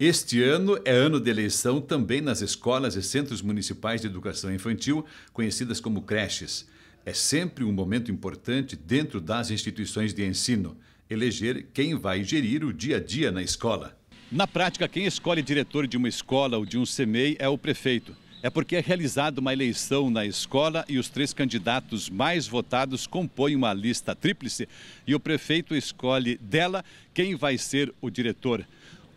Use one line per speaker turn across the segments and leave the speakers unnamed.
Este ano é ano de eleição também nas escolas e centros municipais de educação infantil, conhecidas como creches. É sempre um momento importante dentro das instituições de ensino eleger quem vai gerir o dia a dia na escola. Na prática, quem escolhe diretor de uma escola ou de um CMEI é o prefeito. É porque é realizada uma eleição na escola e os três candidatos mais votados compõem uma lista tríplice e o prefeito escolhe dela quem vai ser o diretor.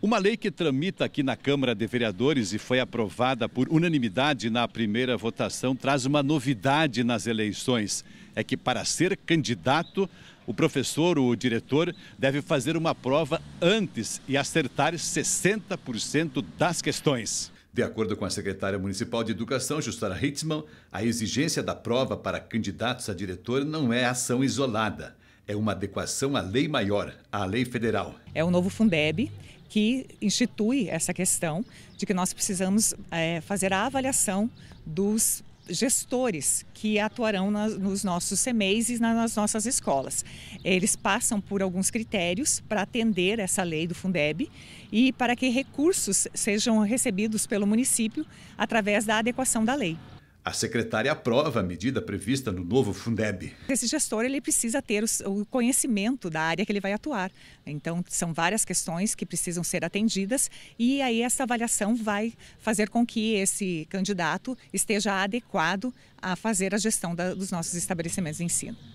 Uma lei que tramita aqui na Câmara de Vereadores e foi aprovada por unanimidade na primeira votação traz uma novidade nas eleições. É que para ser candidato, o professor ou o diretor deve fazer uma prova antes e acertar 60% das questões. De acordo com a secretária municipal de Educação, Justara Hitzman, a exigência da prova para candidatos a diretor não é ação isolada é uma adequação à lei maior, à lei federal. É o novo Fundeb que
institui essa questão de que nós precisamos é, fazer a avaliação dos gestores que atuarão nas, nos nossos CMEs e nas nossas escolas. Eles passam por alguns critérios para atender essa lei do Fundeb e para que recursos sejam recebidos pelo município através da adequação da lei.
A secretária aprova a medida prevista no novo Fundeb.
Esse gestor ele precisa ter o conhecimento da área que ele vai atuar. Então, são várias questões que precisam ser atendidas e aí essa avaliação vai fazer com que esse candidato esteja adequado a fazer a gestão da, dos nossos estabelecimentos de ensino.